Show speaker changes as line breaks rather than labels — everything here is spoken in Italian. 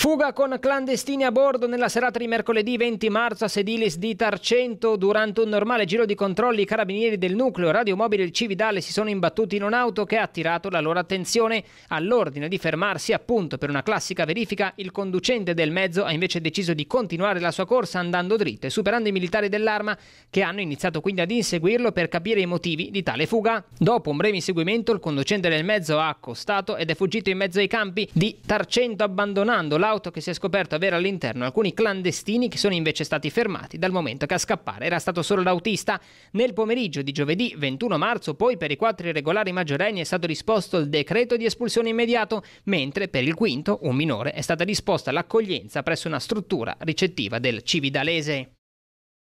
Fuga con clandestini a bordo nella serata di mercoledì 20 marzo a Sedilis di Tarcento. Durante un normale giro di controlli, i carabinieri del nucleo radiomobile il Cividale si sono imbattuti in un'auto che ha attirato la loro attenzione. All'ordine di fermarsi, appunto per una classica verifica, il conducente del mezzo ha invece deciso di continuare la sua corsa andando dritto e superando i militari dell'arma che hanno iniziato quindi ad inseguirlo per capire i motivi di tale fuga. Dopo un breve inseguimento, il conducente del mezzo ha accostato ed è fuggito in mezzo ai campi di Tarcento abbandonando la l'auto che si è scoperto avere all'interno alcuni clandestini che sono invece stati fermati dal momento che a scappare era stato solo l'autista. Nel pomeriggio di giovedì 21 marzo poi per i quattro irregolari maggiorenni è stato risposto il decreto di espulsione immediato, mentre per il quinto, un minore, è stata disposta l'accoglienza presso una struttura ricettiva del Cividalese.